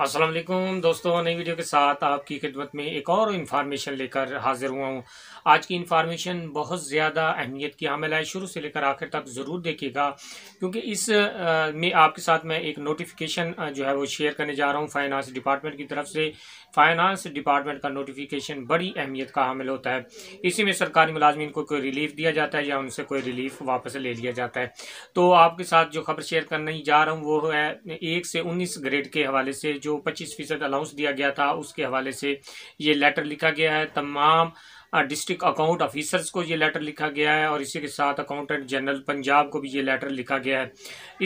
असलम दोस्तों नई वीडियो के साथ आपकी खिदमत में एक और इन्फॉर्मेशन लेकर हाज़िर हुआ हूँ आज की इन्फॉर्मेशन बहुत ज़्यादा अहमियत की हमल है शुरू से लेकर आखिर तक ज़रूर देखिएगा क्योंकि इस में आपके साथ मैं एक नोटिफिकेशन जो है वो शेयर करने जा रहा हूँ फाइनेंस डिपार्टमेंट की तरफ से फाइनेंस डिपार्टमेंट का नोटिफिकेशन बड़ी अहमियत का हामिल होता है इसी में सरकारी मुलाजमन को कोई रिलीफ दिया जाता है या उनसे कोई रिलीफ वापस ले लिया जाता है तो आपके साथ जो खबर शेयर करने जा रहा हूँ वो है एक से उन्नीस ग्रेड के हवाले से जो पच्चीस फीसद अलाउंस दिया गया था उसके हवाले से ये लेटर लिखा गया है तमाम डिस्ट्रिक्ट अकाउंट ऑफिसर्स को ये लेटर लिखा गया है और इसी के साथ अकाउंटेंट जनरल पंजाब को भी ये लेटर लिखा गया है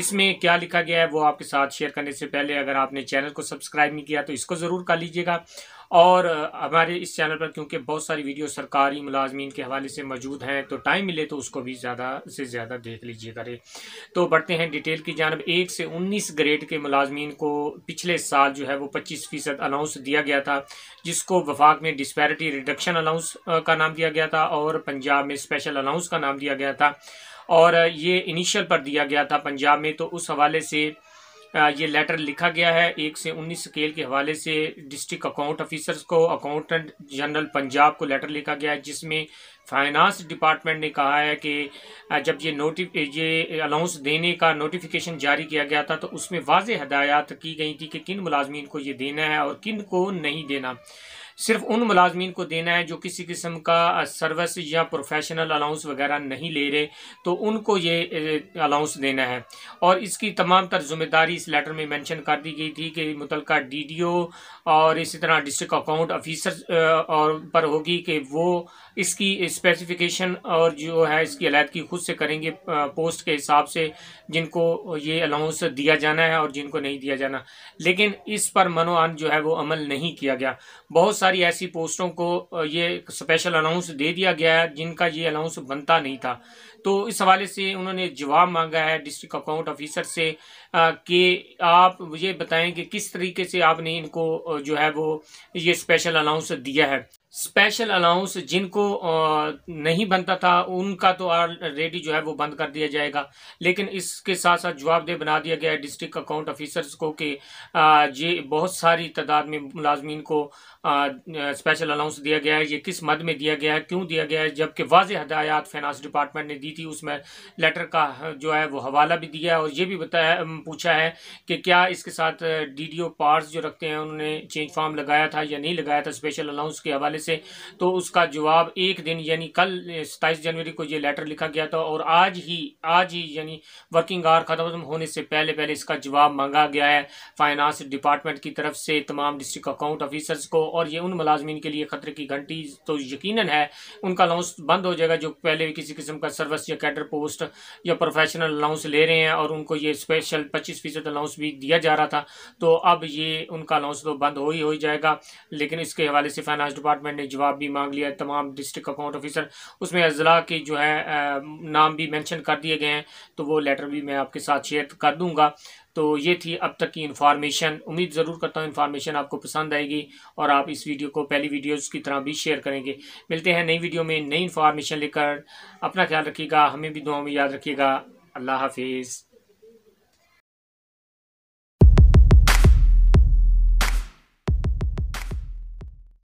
इसमें क्या लिखा गया है वो आपके साथ शेयर करने से पहले अगर आपने चैनल को सब्सक्राइब नहीं किया तो इसको ज़रूर कर लीजिएगा और हमारे इस चैनल पर क्योंकि बहुत सारी वीडियो सरकारी मुलाजमीन के हवाले से मौजूद हैं तो टाइम मिले तो उसको भी ज़्यादा से ज़्यादा देख लीजिए करें तो बढ़ते हैं डिटेल की जानब एक से उन्नीस ग्रेड के मुलाजमीन को पिछले साल जो है वो पच्चीस फ़ीसद अलाउंस दिया गया था जिसको वफाक में डिस्पैरिटी रिडक्शन अलाउंस का नाम दिया गया था और पंजाब में स्पेशल अलाउंस का नाम दिया गया था और ये इनिशियल पर दिया गया था पंजाब में तो उस हवाले से ये लेटर लिखा गया है एक से उन्नीस स्केल के हवाले से डिस्ट्रिक्ट अकाउंट ऑफिसर्स को अकाउंटेंट जनरल पंजाब को लेटर लिखा गया है जिसमें फाइनेंस डिपार्टमेंट ने कहा है कि जब ये नोटिफ ये अनाउंस देने का नोटिफिकेशन जारी किया गया था तो उसमें वाज हदायत की गई थी कि किन मुलाजमीन को ये देना है और किन को नहीं देना सिर्फ उन मुलाजमीन को देना है जो किसी किस्म का सर्विस या प्रोफेशनल अलाउंस वगैरह नहीं ले रहे तो उनको ये अलाउंस देना है और इसकी तमाम तर जिम्मेदारी इस लेटर में मैंशन कर दी गई थी कि मुतल डी डी ओ और इसी तरह डिस्ट्रिक्ट अकाउंट ऑफिसर और पर होगी कि वो इसकी स्पेसिफिकेशन और जो है इसकी अलहदगी खुद से करेंगे पोस्ट के हिसाब से जिनको ये अलाउंस दिया जाना है और जिनको नहीं दिया जाना लेकिन इस पर मनोआन जो है वो अमल नहीं किया गया बहुत सारी ऐसी पोस्टों को ये स्पेशल अनाउंस दे दिया गया है जिनका ये अनाउंस बनता नहीं था तो इस हवाले से उन्होंने जवाब मांगा है डिस्ट्रिक्ट अकाउंट ऑफिसर से कि आप मुझे बताएं कि किस तरीके से आपने इनको जो है वो ये स्पेशल अनाउंस दिया है स्पेशल अलाउंस जिनको नहीं बनता था उनका तो ऑलरेडी जो है वो बंद कर दिया जाएगा लेकिन इसके साथ साथ जवाबदेह बना दिया गया है डिस्ट्रिक्ट अकाउंट ऑफिसर्स को कि ये बहुत सारी तादाद में मुलाजमीन को स्पेशल अलाउंस दिया गया है ये किस मद में दिया गया है क्यों दिया गया है जबकि वाज हदायत फाइनेंस डिपार्टमेंट ने दी थी उसमें लेटर का जो है वो हवाला भी दिया है और ये भी बताया पूछा है कि क्या इसके साथ डी डी ओ पार्ट्स जो रखते हैं उन्होंने चेंज फॉर्म लगाया था या नहीं लगाया था स्पेशल अलाउंस के हवाले से तो उसका जवाब एक दिन यानी कल सताईस जनवरी को ये लेटर लिखा गया था और आज ही आज ही यानी वर्किंग आवर ख़त्म होने से पहले पहले इसका जवाब मांगा गया है फाइनेंस डिपार्टमेंट की तरफ से तमाम डिस्ट्रिक्ट अकाउंट ऑफिसर्स को और ये उन मुलाजमीन के लिए ख़तरे की घंटी तो यकीन है उनका अलाउंस बंद हो जाएगा जो पहले किसी किस्म का सर्विस या कैडर पोस्ट या प्रोफेशनल अलाउंस ले रहे हैं और उनको ये स्पेशल पच्चीस फ़ीसद अलाउंस भी दिया जा रहा था तो अब ये उनका अलाउंस तो बंद हो ही हो जाएगा लेकिन इसके हवाले से फाइनेंस डिपार्टमेंट ने जवाब भी मांग लिया तमाम डिस्ट्रिक्ट अकाउंट ऑफिसर उसमें अजला के जो है नाम भी मैंशन कर दिए गए हैं तो वो लेटर भी मैं आपके साथ शेयर कर दूँगा तो ये थी अब तक की इन्फॉर्मेशन उम्मीद ज़रूर करता हूँ इन्फॉर्मेशन आपको पसंद आएगी और आप इस वीडियो को पहली वीडियोज़ की तरह भी शेयर करेंगे मिलते हैं नई वीडियो में नई इन्फॉर्मेशन लेकर अपना ख्याल रखिएगा हमें भी दुआ में याद रखिएगा अल्लाह हाफिज़